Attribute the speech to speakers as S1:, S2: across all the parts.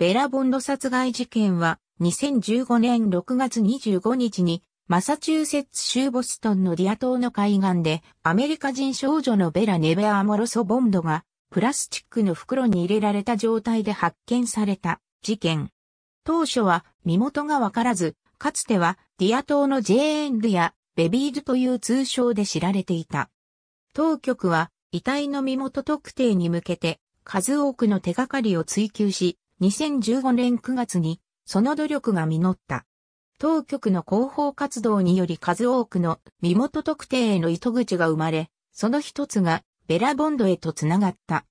S1: ベラボンド殺害事件は2015年6月25日にマサチューセッツ州ボストンのディア島の海岸でアメリカ人少女のベラ・ネベア・モロソ・ボンドがプラスチックの袋に入れられた状態で発見された事件。当初は身元がわからず、かつてはディア島のジェーンドやベビーズという通称で知られていた。当局は遺体の身元特定に向けて数多くの手がかりを追求し、2015年9月に、その努力が実った。当局の広報活動により数多くの身元特定への糸口が生まれ、その一つがベラボンドへとつながった。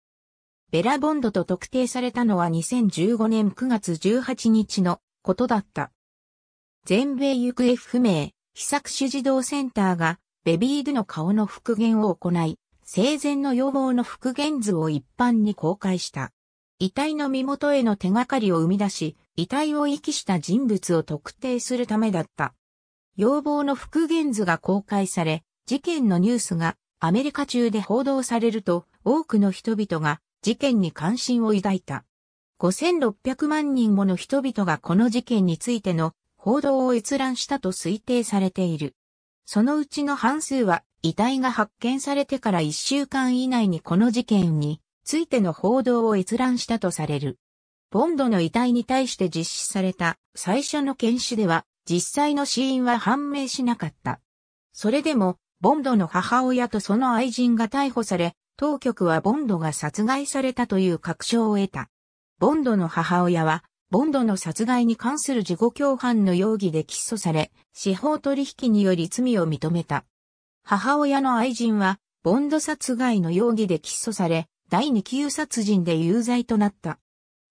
S1: ベラボンドと特定されたのは2015年9月18日のことだった。全米行方不明、被作種児童センターがベビードの顔の復元を行い、生前の要望の復元図を一般に公開した。遺体の身元への手がかりを生み出し、遺体を遺棄した人物を特定するためだった。要望の復元図が公開され、事件のニュースがアメリカ中で報道されると、多くの人々が事件に関心を抱いた。5600万人もの人々がこの事件についての報道を閲覧したと推定されている。そのうちの半数は遺体が発見されてから1週間以内にこの事件についての報道を閲覧したとされる。ボンドの遺体に対して実施された最初の検視では実際の死因は判明しなかった。それでも、ボンドの母親とその愛人が逮捕され、当局はボンドが殺害されたという確証を得た。ボンドの母親は、ボンドの殺害に関する自己共犯の容疑で起訴され、司法取引により罪を認めた。母親の愛人は、ボンド殺害の容疑で起訴され、第二級殺人で有罪となった。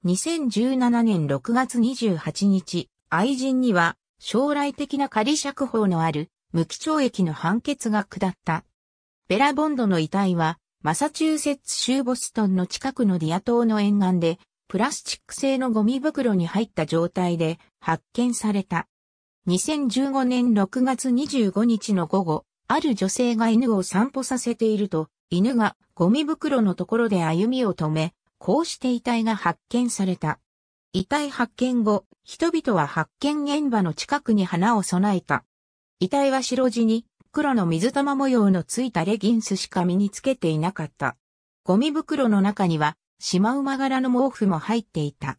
S1: 2017年6月28日、愛人には将来的な仮釈放のある無期懲役の判決が下った。ベラボンドの遺体はマサチューセッツ州ボストンの近くのディア島の沿岸でプラスチック製のゴミ袋に入った状態で発見された。2015年6月25日の午後、ある女性が犬を散歩させていると、犬がゴミ袋のところで歩みを止め、こうして遺体が発見された。遺体発見後、人々は発見現場の近くに花を備えた。遺体は白地に黒の水玉模様のついたレギンスしか身につけていなかった。ゴミ袋の中にはシマウマ柄の毛布も入っていた。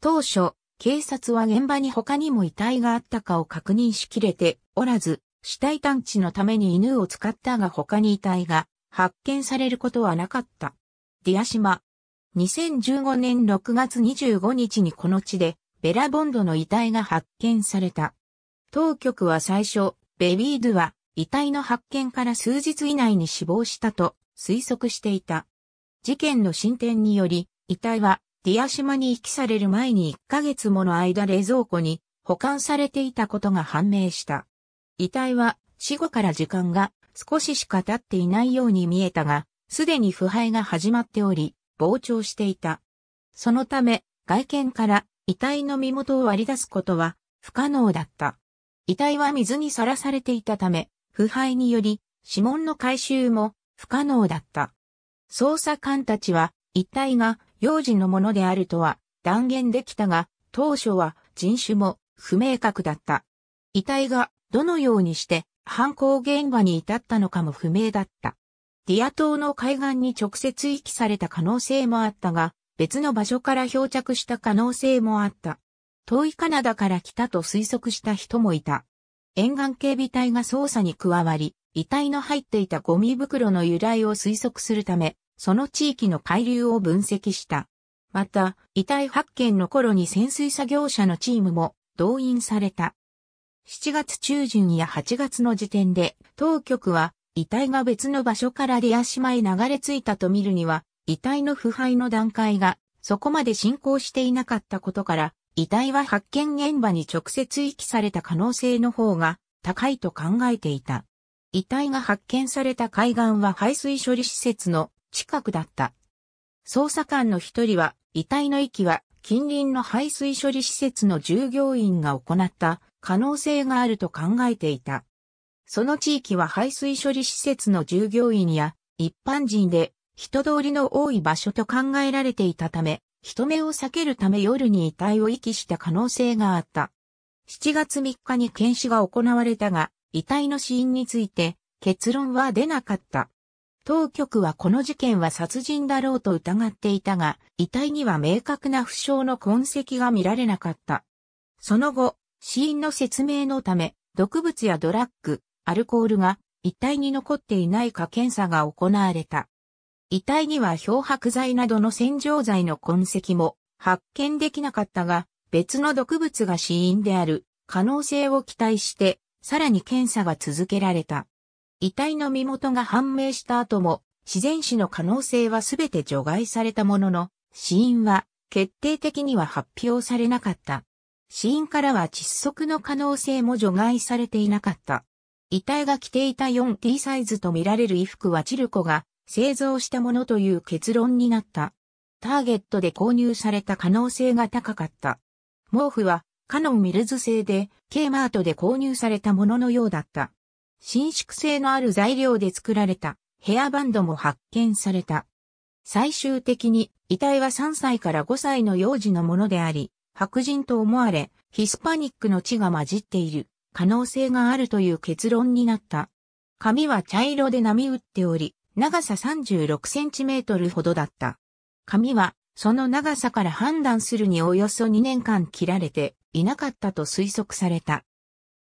S1: 当初、警察は現場に他にも遺体があったかを確認しきれておらず、死体探知のために犬を使ったが他に遺体が発見されることはなかった。ディア島。2015年6月25日にこの地で、ベラボンドの遺体が発見された。当局は最初、ベビードゥは遺体の発見から数日以内に死亡したと推測していた。事件の進展により、遺体はディア島に遺棄される前に1ヶ月もの間冷蔵庫に保管されていたことが判明した。遺体は死後から時間が少ししか経っていないように見えたが、すでに腐敗が始まっており、膨張していた。そのため、外見から遺体の身元を割り出すことは不可能だった。遺体は水にさらされていたため、腐敗により指紋の回収も不可能だった。捜査官たちは遺体が幼児のものであるとは断言できたが、当初は人種も不明確だった。遺体がどのようにして犯行現場に至ったのかも不明だった。ディア島の海岸に直接遺棄された可能性もあったが、別の場所から漂着した可能性もあった。遠いカナダから来たと推測した人もいた。沿岸警備隊が捜査に加わり、遺体の入っていたゴミ袋の由来を推測するため、その地域の海流を分析した。また、遺体発見の頃に潜水作業者のチームも動員された。7月中旬や8月の時点で、当局は遺体が別の場所からリア島へ流れ着いたと見るには、遺体の腐敗の段階がそこまで進行していなかったことから、遺体は発見現場に直接遺棄された可能性の方が高いと考えていた。遺体が発見された海岸は排水処理施設の近くだった。捜査官の一人は遺体の遺棄は近隣の排水処理施設の従業員が行った可能性があると考えていた。その地域は排水処理施設の従業員や一般人で人通りの多い場所と考えられていたため、人目を避けるため夜に遺体を遺棄した可能性があった。7月3日に検視が行われたが、遺体の死因について結論は出なかった。当局はこの事件は殺人だろうと疑っていたが、遺体には明確な負傷の痕跡が見られなかった。その後、死因の説明のため、毒物やドラッグ、アルコールが遺体に残っていないか検査が行われた。遺体には漂白剤などの洗浄剤の痕跡も発見できなかったが、別の毒物が死因である可能性を期待して、さらに検査が続けられた。遺体の身元が判明した後も、自然死の可能性は全て除外されたものの、死因は決定的には発表されなかった。死因からは窒息の可能性も除外されていなかった。遺体が着ていた 4T サイズとみられる衣服はチルコが製造したものという結論になった。ターゲットで購入された可能性が高かった。毛布はカノンミルズ製で K マートで購入されたもののようだった。伸縮性のある材料で作られたヘアバンドも発見された。最終的に遺体は3歳から5歳の幼児のものであり、白人と思われ、ヒスパニックの血が混じっている可能性があるという結論になった。髪は茶色で波打っており、長さ36センチメートルほどだった。髪はその長さから判断するにおよそ2年間切られていなかったと推測された。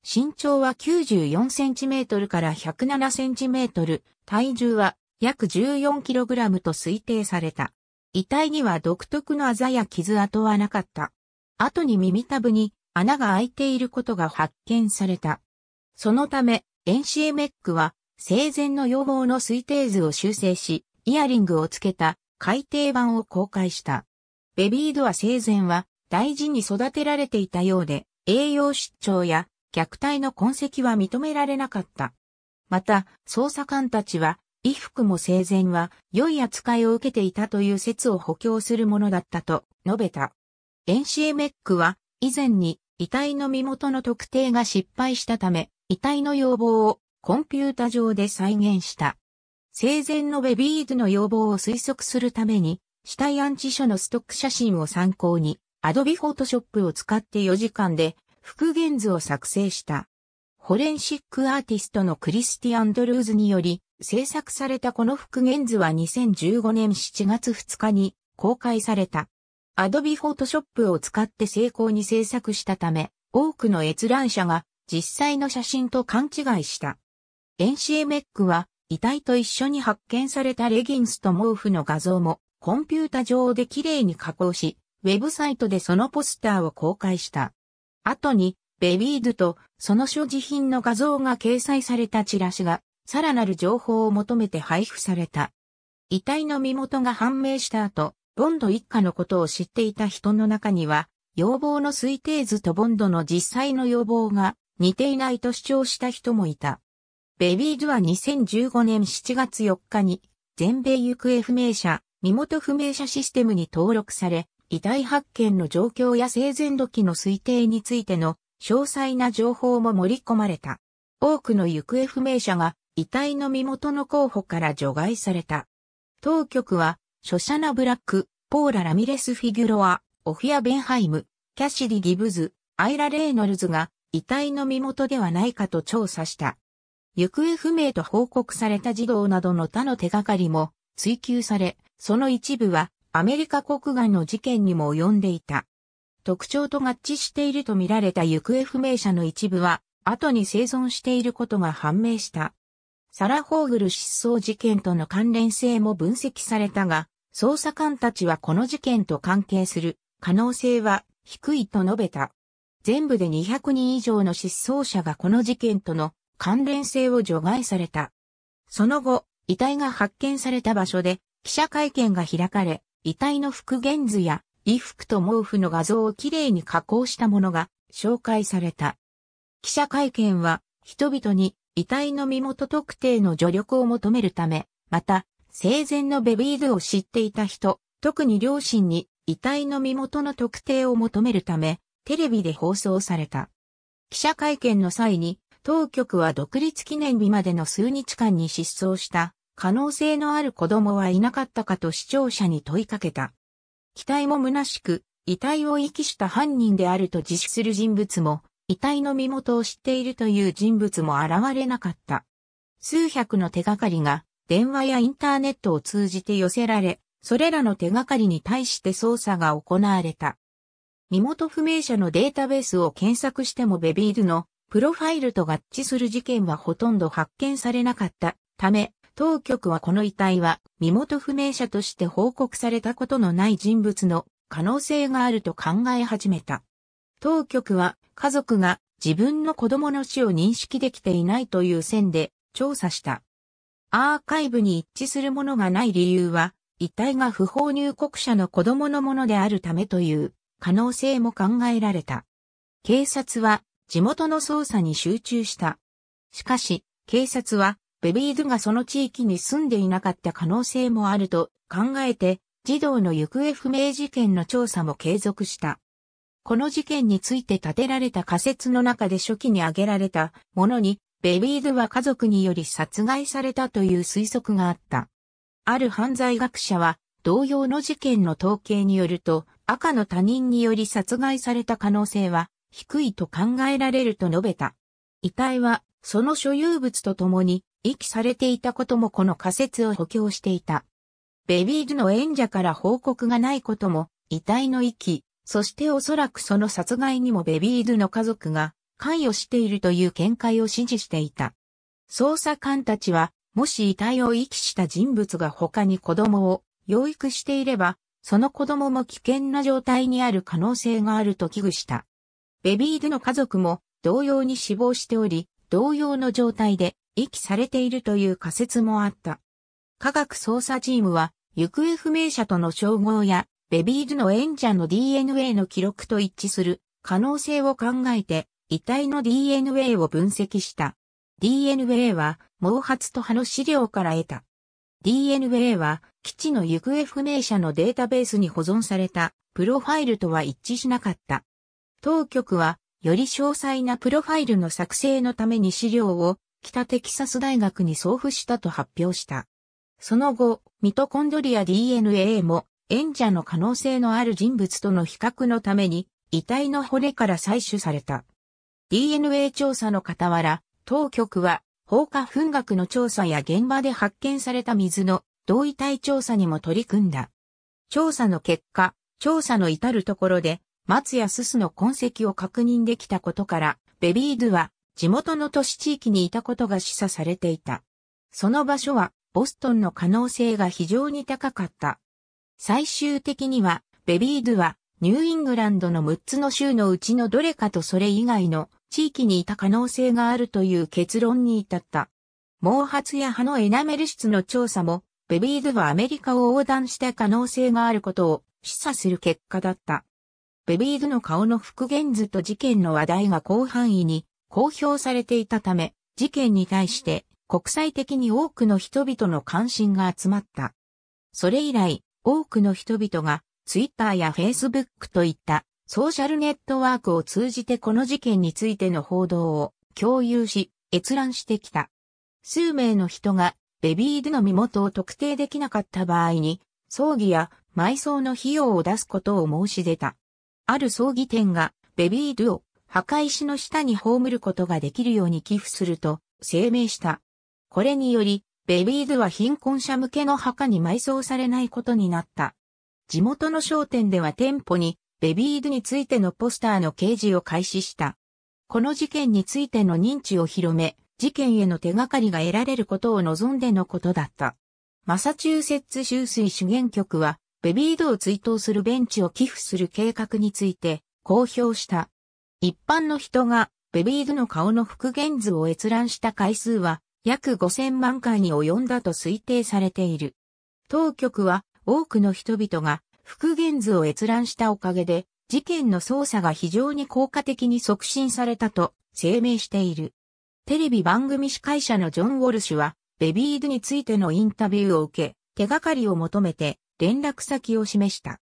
S1: 身長は94センチメートルから107センチメートル、体重は約14キログラムと推定された。遺体には独特のあざや傷跡はなかった。後に耳たぶに穴が開いていることが発見された。そのため、NCMEC は生前の要望の推定図を修正し、イヤリングをつけた改訂版を公開した。ベビードは生前は大事に育てられていたようで、栄養失調や虐待の痕跡は認められなかった。また、捜査官たちは、衣服も生前は良い扱いを受けていたという説を補強するものだったと述べた。エンシエメックは、以前に遺体の身元の特定が失敗したため、遺体の要望をコンピュータ上で再現した。生前のベビーズの要望を推測するために、死体安置所のストック写真を参考に、アドビフォトショップを使って4時間で復元図を作成した。ホレンシックアーティストのクリスティ・アンドルーズにより、制作されたこの復元図は2015年7月2日に公開された。Adobe Photoshop を使って成功に制作したため、多くの閲覧者が実際の写真と勘違いした。エンシエメックは遺体と一緒に発見されたレギンスと毛布の画像もコンピュータ上で綺麗に加工し、ウェブサイトでそのポスターを公開した。後に、ベビードとその所持品の画像が掲載されたチラシが、さらなる情報を求めて配布された。遺体の身元が判明した後、ボンド一家のことを知っていた人の中には、要望の推定図とボンドの実際の要望が似ていないと主張した人もいた。ベビーズは2015年7月4日に全米行方不明者、身元不明者システムに登録され、遺体発見の状況や生前時の推定についての詳細な情報も盛り込まれた。多くの行方不明者が遺体の身元の候補から除外された。当局はショシャナ・ブラック、ポーラ・ラミレス・フィギュロア、オフィア・ベンハイム、キャシディ・ギブズ、アイラ・レイノルズが遺体の身元ではないかと調査した。行方不明と報告された児童などの他の手がかりも追求され、その一部はアメリカ国外の事件にも及んでいた。特徴と合致していると見られた行方不明者の一部は、後に生存していることが判明した。サラ・ホーグル失踪事件との関連性も分析されたが、捜査官たちはこの事件と関係する可能性は低いと述べた。全部で200人以上の失踪者がこの事件との関連性を除外された。その後、遺体が発見された場所で記者会見が開かれ、遺体の復元図や衣服と毛布の画像をきれいに加工したものが紹介された。記者会見は人々に遺体の身元特定の助力を求めるため、また生前のベビーズを知っていた人、特に両親に遺体の身元の特定を求めるため、テレビで放送された。記者会見の際に、当局は独立記念日までの数日間に失踪した可能性のある子供はいなかったかと視聴者に問いかけた。期待も虚しく、遺体を遺棄した犯人であると自首する人物も、遺体の身元を知っているという人物も現れなかった。数百の手がかりが電話やインターネットを通じて寄せられ、それらの手がかりに対して捜査が行われた。身元不明者のデータベースを検索してもベビールのプロファイルと合致する事件はほとんど発見されなかったため、当局はこの遺体は身元不明者として報告されたことのない人物の可能性があると考え始めた。当局は家族が自分の子供の死を認識できていないという線で調査した。アーカイブに一致するものがない理由は、遺体が不法入国者の子供のものであるためという可能性も考えられた。警察は地元の捜査に集中した。しかし、警察はベビードゥがその地域に住んでいなかった可能性もあると考えて、児童の行方不明事件の調査も継続した。この事件について立てられた仮説の中で初期に挙げられたものにベビーズは家族により殺害されたという推測があった。ある犯罪学者は、同様の事件の統計によると、赤の他人により殺害された可能性は低いと考えられると述べた。遺体は、その所有物とともに、遺棄されていたこともこの仮説を補強していた。ベビーズの演者から報告がないことも、遺体の遺棄、そしておそらくその殺害にもベビーズの家族が関与しているという見解を支持していた。捜査官たちは、もし遺体を遺棄した人物が他に子供を養育していれば、その子供も危険な状態にある可能性があると危惧した。ベビードゥの家族も同様に死亡しており、同様の状態で遺棄されているという仮説もあった。科学捜査チームは、行方不明者との照合や、ベビーズの演者の DNA の記録と一致する可能性を考えて、遺体の DNA を分析した。DNA は毛髪と葉の資料から得た。DNA は基地の行方不明者のデータベースに保存されたプロファイルとは一致しなかった。当局はより詳細なプロファイルの作成のために資料を北テキサス大学に送付したと発表した。その後、ミトコンドリア DNA も演者の可能性のある人物との比較のために遺体の骨から採取された。DNA 調査の傍ら、当局は放火噴学の調査や現場で発見された水の同位体調査にも取り組んだ。調査の結果、調査の至るところで松やすすの痕跡を確認できたことから、ベビードゥは地元の都市地域にいたことが示唆されていた。その場所はボストンの可能性が非常に高かった。最終的には、ベビードゥはニューイングランドの6つの州のうちのどれかとそれ以外の地域にいた可能性があるという結論に至った。毛髪や歯のエナメル質の調査も、ベビーズはアメリカを横断した可能性があることを示唆する結果だった。ベビーズの顔の復元図と事件の話題が広範囲に公表されていたため、事件に対して国際的に多くの人々の関心が集まった。それ以来、多くの人々がツイッターやフェイスブックといったソーシャルネットワークを通じてこの事件についての報道を共有し、閲覧してきた。数名の人がベビードの身元を特定できなかった場合に、葬儀や埋葬の費用を出すことを申し出た。ある葬儀店がベビードを墓石の下に葬ることができるように寄付すると声明した。これにより、ベビードは貧困者向けの墓に埋葬されないことになった。地元の商店では店舗にベビードについてのポスターの掲示を開始した。この事件についての認知を広め、事件への手がかりが得られることを望んでのことだった。マサチューセッツ州水資源局は、ベビードを追悼するベンチを寄付する計画について公表した。一般の人がベビードの顔の復元図を閲覧した回数は約5000万回に及んだと推定されている。当局は多くの人々が復元図を閲覧したおかげで、事件の捜査が非常に効果的に促進されたと声明している。テレビ番組司会者のジョン・ウォルシュは、ベビードについてのインタビューを受け、手がかりを求めて連絡先を示した。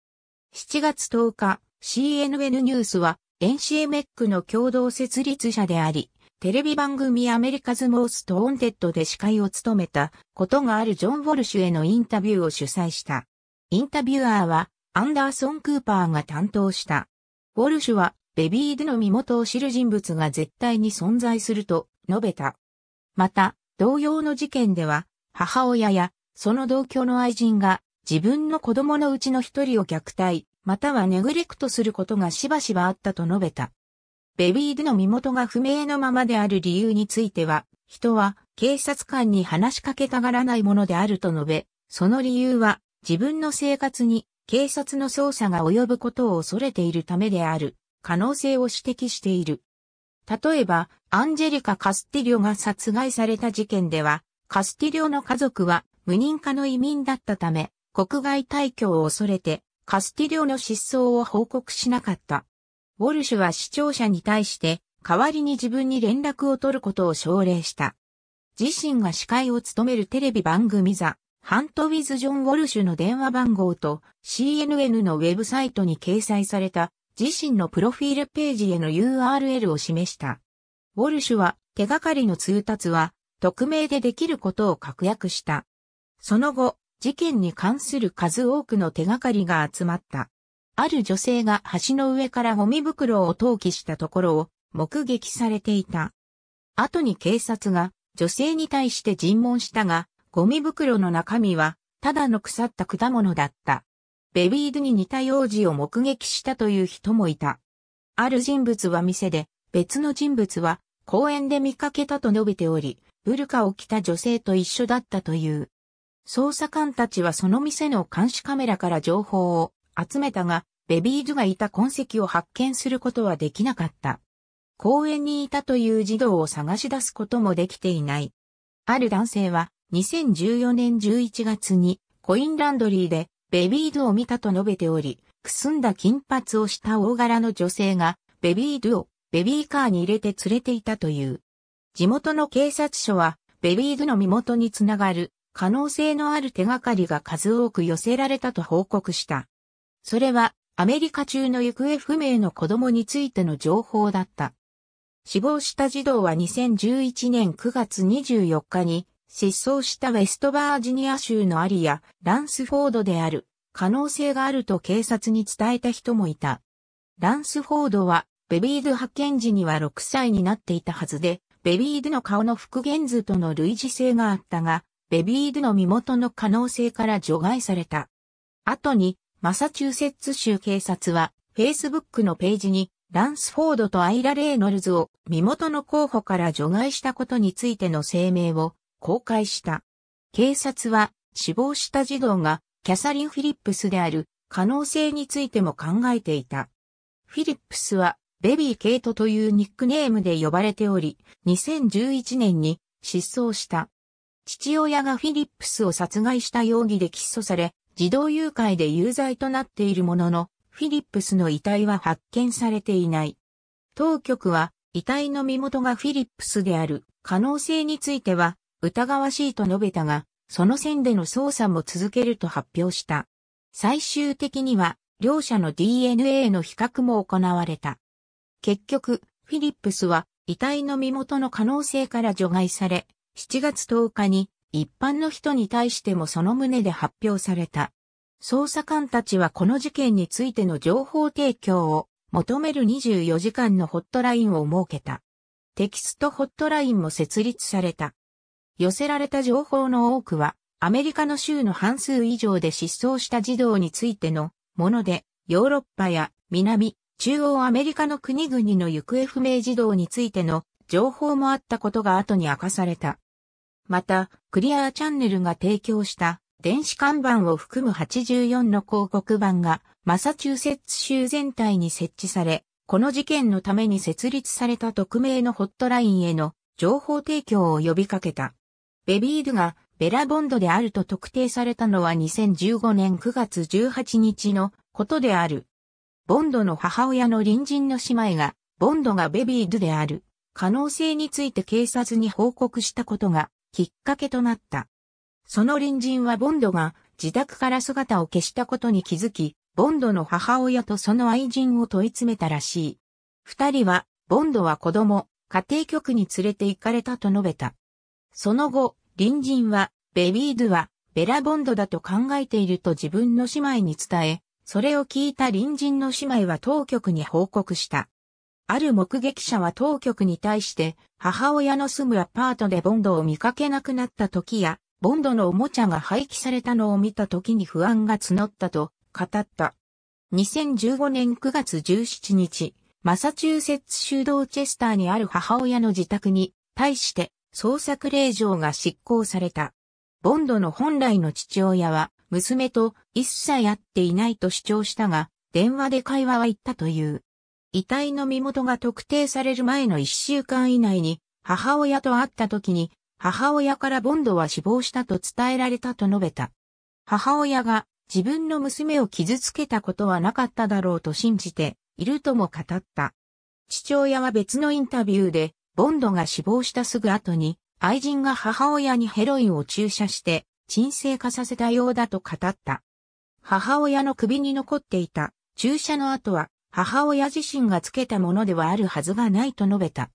S1: 7月10日、CNN ニュースは、NCMEC の共同設立者であり、テレビ番組アメリカズ・モースト・オンテッドで司会を務めたことがあるジョン・ウォルシュへのインタビューを主催した。インタビュアーはアンダーソン・クーパーが担当した。ウォルシュはベビーデの身元を知る人物が絶対に存在すると述べた。また、同様の事件では、母親やその同居の愛人が自分の子供のうちの一人を虐待、またはネグレクトすることがしばしばあったと述べた。ベビーデの身元が不明のままである理由については、人は警察官に話しかけたがらないものであると述べ、その理由は自分の生活に警察の捜査が及ぶことを恐れているためである可能性を指摘している。例えば、アンジェリカ・カスティリョが殺害された事件では、カスティリョの家族は無認可の移民だったため、国外退去を恐れて、カスティリョの失踪を報告しなかった。ウォルシュは視聴者に対して、代わりに自分に連絡を取ることを奨励した。自身が司会を務めるテレビ番組ザ・ハント・ウィズ・ジョン・ウォルシュの電話番号と CNN のウェブサイトに掲載された自身のプロフィールページへの URL を示した。ウォルシュは手がかりの通達は匿名でできることを確約した。その後、事件に関する数多くの手がかりが集まった。ある女性が橋の上からゴミ袋を投棄したところを目撃されていた。後に警察が女性に対して尋問したが、ゴミ袋の中身は、ただの腐った果物だった。ベビードに似た幼児を目撃したという人もいた。ある人物は店で、別の人物は公園で見かけたと述べており、ブルカを着た女性と一緒だったという。捜査官たちはその店の監視カメラから情報を集めたが、ベビードがいた痕跡を発見することはできなかった。公園にいたという児童を探し出すこともできていない。ある男性は、2014年11月にコインランドリーでベビードを見たと述べており、くすんだ金髪をした大柄の女性がベビードをベビーカーに入れて連れていたという。地元の警察署はベビードの身元につながる可能性のある手がかりが数多く寄せられたと報告した。それはアメリカ中の行方不明の子供についての情報だった。死亡した児童は2011年9月24日に失踪したウェストバージニア州のアリア、ランスフォードである可能性があると警察に伝えた人もいた。ランスフォードはベビード発見時には6歳になっていたはずで、ベビードの顔の復元図との類似性があったが、ベビードの身元の可能性から除外された。後に、マサチューセッツ州警察は、Facebook のページに、ランスフォードとアイラ・レイノルズを身元の候補から除外したことについての声明を公開した。警察は死亡した児童がキャサリン・フィリップスである可能性についても考えていた。フィリップスはベビー・ケイトというニックネームで呼ばれており、2011年に失踪した。父親がフィリップスを殺害した容疑で起訴され、児童誘拐で有罪となっているものの、フィリップスの遺体は発見されていない。当局は遺体の身元がフィリップスである可能性については疑わしいと述べたが、その線での捜査も続けると発表した。最終的には、両者の DNA の比較も行われた。結局、フィリップスは遺体の身元の可能性から除外され、7月10日に一般の人に対してもその旨で発表された。捜査官たちはこの事件についての情報提供を求める24時間のホットラインを設けた。テキストホットラインも設立された。寄せられた情報の多くは、アメリカの州の半数以上で失踪した児童についてのもので、ヨーロッパや南、中央アメリカの国々の行方不明児童についての情報もあったことが後に明かされた。また、クリアーチャンネルが提供した電子看板を含む84の広告板がマサチューセッツ州全体に設置され、この事件のために設立された匿名のホットラインへの情報提供を呼びかけた。ベビードゥがベラボンドであると特定されたのは2015年9月18日のことである。ボンドの母親の隣人の姉妹が、ボンドがベビードゥである可能性について警察に報告したことがきっかけとなった。その隣人はボンドが自宅から姿を消したことに気づき、ボンドの母親とその愛人を問い詰めたらしい。二人は、ボンドは子供、家庭局に連れて行かれたと述べた。その後、隣人は、ベビードゥは、ベラボンドだと考えていると自分の姉妹に伝え、それを聞いた隣人の姉妹は当局に報告した。ある目撃者は当局に対して、母親の住むアパートでボンドを見かけなくなった時や、ボンドのおもちゃが廃棄されたのを見た時に不安が募ったと語った。2015年9月17日、マサチューセッツ州道チェスターにある母親の自宅に対して捜索令状が執行された。ボンドの本来の父親は、娘と一切会っていないと主張したが、電話で会話は言ったという。遺体の身元が特定される前の一週間以内に、母親と会った時に、母親からボンドは死亡したと伝えられたと述べた。母親が自分の娘を傷つけたことはなかっただろうと信じているとも語った。父親は別のインタビューで、ボンドが死亡したすぐ後に、愛人が母親にヘロインを注射して、沈静化させたようだと語った。母親の首に残っていた注射の跡は、母親自身がつけたものではあるはずがないと述べた。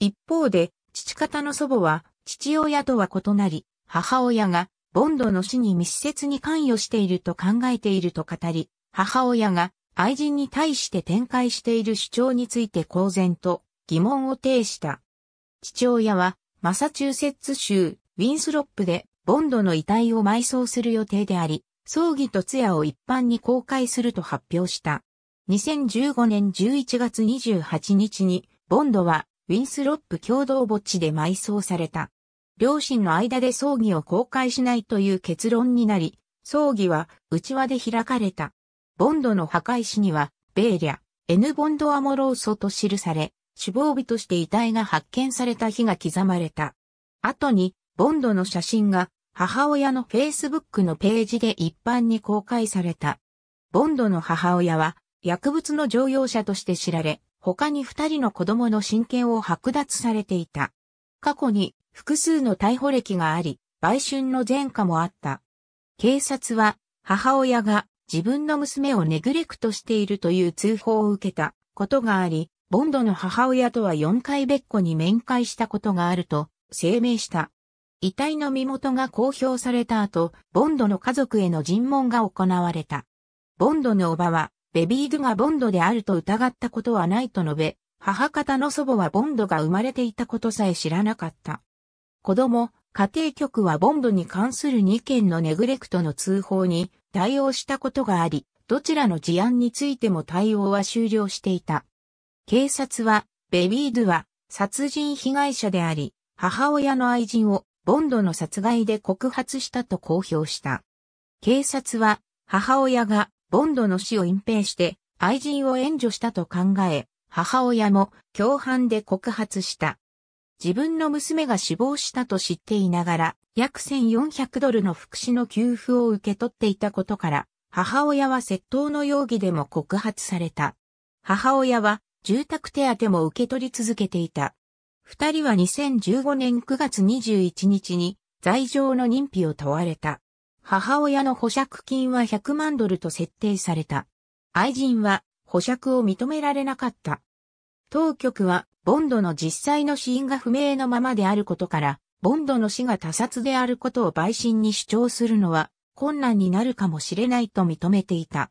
S1: 一方で、父方の祖母は、父親とは異なり、母親が、ボンドの死に密接に関与していると考えていると語り、母親が愛人に対して展開している主張について公然と疑問を呈した。父親は、マサチューセッツ州、ウィンスロップで、ボンドの遺体を埋葬する予定であり、葬儀と通夜を一般に公開すると発表した。2015年11月28日に、ボンドは、ウィンスロップ共同墓地で埋葬された。両親の間で葬儀を公開しないという結論になり、葬儀は内輪で開かれた。ボンドの墓石には、ベーリャ、N ボンドアモローソと記され、死亡日として遺体が発見された日が刻まれた。後に、ボンドの写真が母親のフェイスブックのページで一般に公開された。ボンドの母親は薬物の乗用者として知られ、他に二人の子供の親権を剥奪されていた。過去に複数の逮捕歴があり、売春の前科もあった。警察は母親が自分の娘をネグレクトしているという通報を受けたことがあり、ボンドの母親とは4回別個に面会したことがあると声明した。遺体の身元が公表された後、ボンドの家族への尋問が行われた。ボンドの叔母は、ベビードゥがボンドであると疑ったことはないと述べ、母方の祖母はボンドが生まれていたことさえ知らなかった。子供、家庭局はボンドに関する2件のネグレクトの通報に対応したことがあり、どちらの事案についても対応は終了していた。警察は、ベビードゥは殺人被害者であり、母親の愛人をボンドの殺害で告発したと公表した。警察は、母親がボンドの死を隠蔽して愛人を援助したと考え、母親も共犯で告発した。自分の娘が死亡したと知っていながら、約1400ドルの福祉の給付を受け取っていたことから、母親は窃盗の容疑でも告発された。母親は住宅手当も受け取り続けていた。二人は2015年9月21日に罪状の認否を問われた。母親の保釈金は100万ドルと設定された。愛人は保釈を認められなかった。当局はボンドの実際の死因が不明のままであることから、ボンドの死が他殺であることを陪審に主張するのは困難になるかもしれないと認めていた。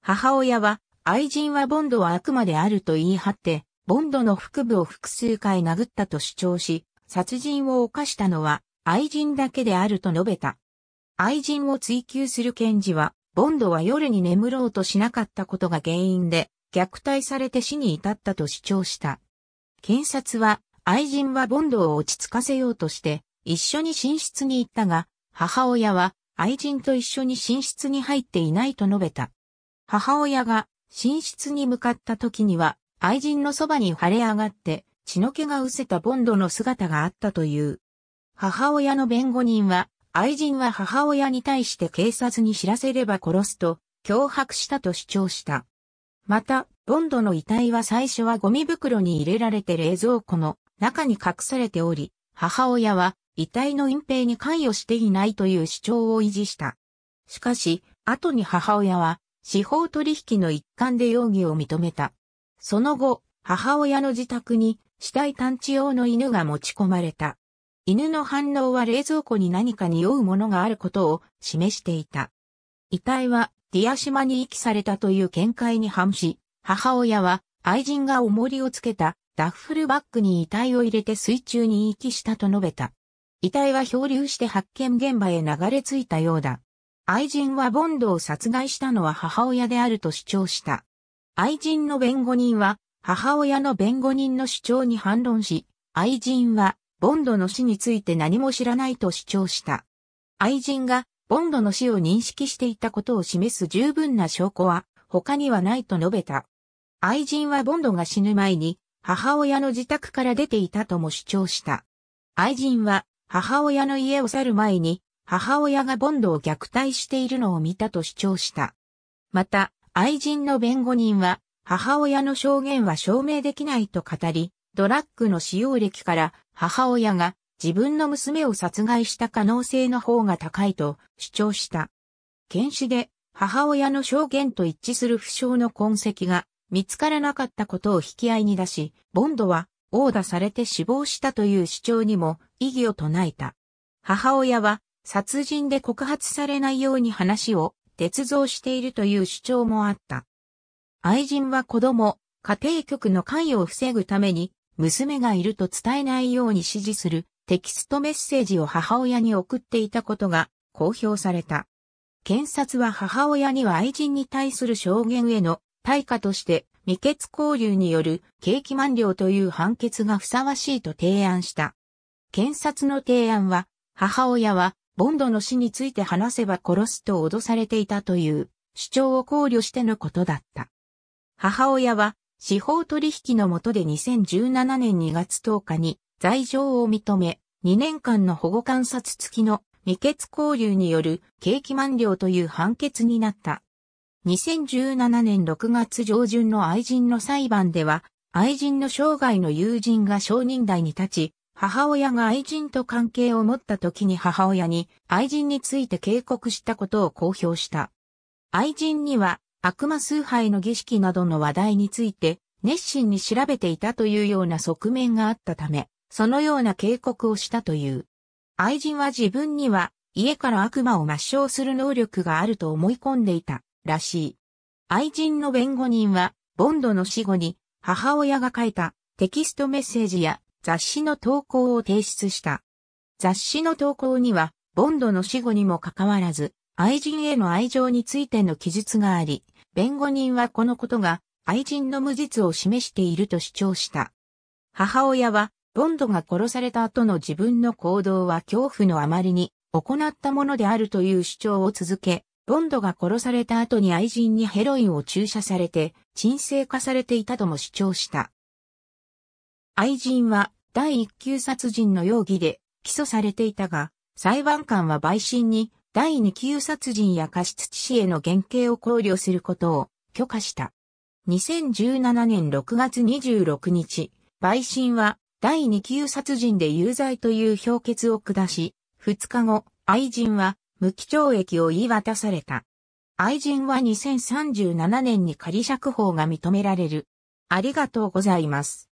S1: 母親は愛人はボンドは悪魔であると言い張って、ボンドの腹部を複数回殴ったと主張し、殺人を犯したのは愛人だけであると述べた。愛人を追求する検事は、ボンドは夜に眠ろうとしなかったことが原因で、虐待されて死に至ったと主張した。検察は、愛人はボンドを落ち着かせようとして、一緒に寝室に行ったが、母親は愛人と一緒に寝室に入っていないと述べた。母親が寝室に向かった時には、愛人のそばに腫れ上がって、血の気が失せたボンドの姿があったという。母親の弁護人は、愛人は母親に対して警察に知らせれば殺すと、脅迫したと主張した。また、ボンドの遺体は最初はゴミ袋に入れられて冷蔵庫の中に隠されており、母親は遺体の隠蔽に関与していないという主張を維持した。しかし、後に母親は司法取引の一環で容疑を認めた。その後、母親の自宅に死体探知用の犬が持ち込まれた。犬の反応は冷蔵庫に何か匂うものがあることを示していた。遺体はディア島に遺棄されたという見解に反し、母親は愛人が重りをつけたダッフルバッグに遺体を入れて水中に遺棄したと述べた。遺体は漂流して発見現場へ流れ着いたようだ。愛人はボンドを殺害したのは母親であると主張した。愛人の弁護人は、母親の弁護人の主張に反論し、愛人は、ボンドの死について何も知らないと主張した。愛人が、ボンドの死を認識していたことを示す十分な証拠は、他にはないと述べた。愛人はボンドが死ぬ前に、母親の自宅から出ていたとも主張した。愛人は、母親の家を去る前に、母親がボンドを虐待しているのを見たと主張した。また、愛人の弁護人は、母親の証言は証明できないと語り、ドラッグの使用歴から母親が自分の娘を殺害した可能性の方が高いと主張した。検視で母親の証言と一致する負傷の痕跡が見つからなかったことを引き合いに出し、ボンドは殴打されて死亡したという主張にも異議を唱えた。母親は殺人で告発されないように話を捏造しているという主張もあった。愛人は子供、家庭局の関与を防ぐために、娘がいると伝えないように指示するテキストメッセージを母親に送っていたことが公表された。検察は母親には愛人に対する証言への対価として未決交流による刑期満了という判決がふさわしいと提案した。検察の提案は、母親はボンドの死について話せば殺すと脅されていたという主張を考慮してのことだった。母親は司法取引の下で2017年2月10日に罪状を認め、2年間の保護観察付きの未決交流による刑期満了という判決になった。2017年6月上旬の愛人の裁判では、愛人の生涯の友人が証人台に立ち、母親が愛人と関係を持った時に母親に愛人について警告したことを公表した。愛人には悪魔崇拝の儀式などの話題について熱心に調べていたというような側面があったため、そのような警告をしたという。愛人は自分には家から悪魔を抹消する能力があると思い込んでいたらしい。愛人の弁護人は、ボンドの死後に母親が書いたテキストメッセージや雑誌の投稿を提出した。雑誌の投稿には、ボンドの死後にもかかわらず、愛人への愛情についての記述があり、弁護人はこのことが愛人の無実を示していると主張した。母親は、ボンドが殺された後の自分の行動は恐怖のあまりに行ったものであるという主張を続け、ボンドが殺された後に愛人にヘロインを注射されて、沈静化されていたとも主張した。愛人は第1級殺人の容疑で起訴されていたが、裁判官は陪審に第2級殺人や過失致死への減刑を考慮することを許可した。2017年6月26日、陪審は第2級殺人で有罪という評決を下し、2日後、愛人は無期懲役を言い渡された。愛人は2037年に仮釈放が認められる。ありがとうございます。